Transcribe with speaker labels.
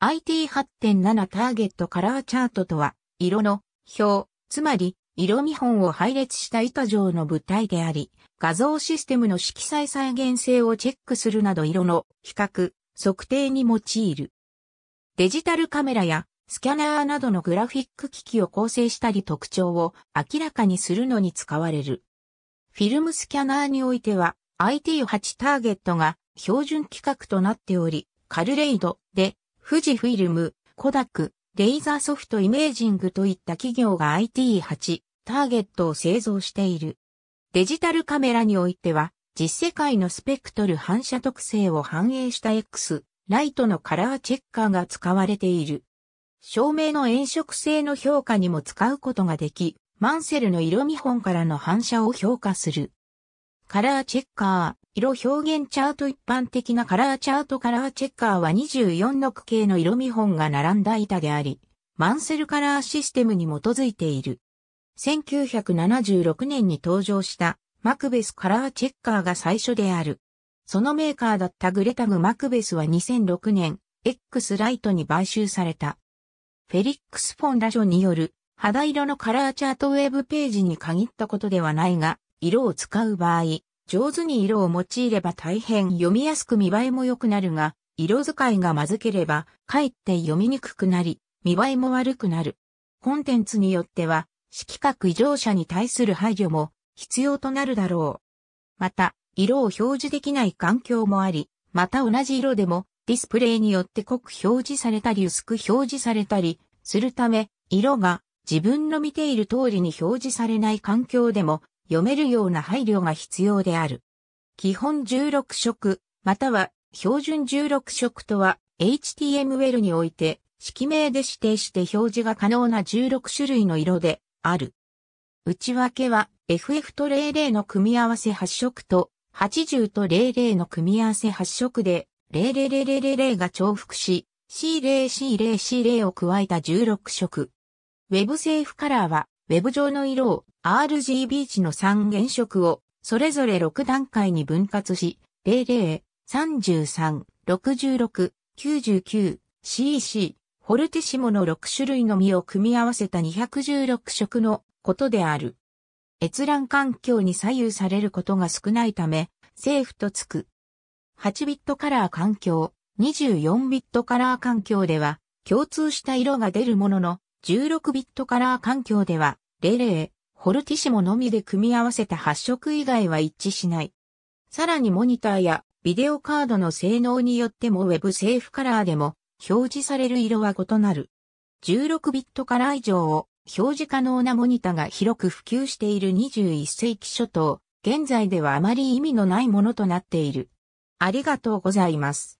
Speaker 1: IT8.7 ターゲットカラーチャートとは、色の表、つまり、色見本を配列した板状の物体であり、画像システムの色彩再現性をチェックするなど色の比較、測定に用いる。デジタルカメラやスキャナーなどのグラフィック機器を構成したり特徴を明らかにするのに使われる。フィルムスキャナーにおいては IT8 ターゲットが標準規格となっており、カルレイドで富士フィルム、コダック、レイザーソフトイメージングといった企業が IT8 ターゲットを製造している。デジタルカメラにおいては、実世界のスペクトル反射特性を反映した X、ライトのカラーチェッカーが使われている。照明の炎色性の評価にも使うことができ、マンセルの色見本からの反射を評価する。カラーチェッカー。色表現チャート一般的なカラーチャートカラーチェッカーは24の区形の色見本が並んだ板であり、マンセルカラーシステムに基づいている。1976年に登場したマクベスカラーチェッカーが最初である。そのメーカーだったグレタグ・マクベスは2006年、X ライトに買収された。フェリックス・フォンラショによる肌色のカラーチャートウェブページに限ったことではないが、色を使う場合、上手に色を用いれば大変読みやすく見栄えも良くなるが、色使いがまずければ、かえって読みにくくなり、見栄えも悪くなる。コンテンツによっては、色覚異常者に対する配慮も必要となるだろう。また、色を表示できない環境もあり、また同じ色でもディスプレイによって濃く表示されたり薄く表示されたりするため、色が自分の見ている通りに表示されない環境でも読めるような配慮が必要である。基本16色、または標準16色とは HTML において式名で指定して表示が可能な16種類の色である。内訳は FF と00の組み合わせ8色と80と00の組み合わせ8色で00000が重複し C0C0C0 を加えた16色。ウェブセーフカラーはウェブ上の色を RGB 値の3原色をそれぞれ6段階に分割し、00、33、66、99、CC、フォルティシモの6種類のみを組み合わせた216色のことである。閲覧環境に左右されることが少ないため、セーフとつく。8ビットカラー環境、24ビットカラー環境では、共通した色が出るものの、16ビットカラー環境では、レレー、ホルティシモのみで組み合わせた発色以外は一致しない。さらにモニターやビデオカードの性能によってもウェブセーフカラーでも表示される色は異なる。16ビットカラー以上を表示可能なモニタが広く普及している21世紀初頭、現在ではあまり意味のないものとなっている。ありがとうございます。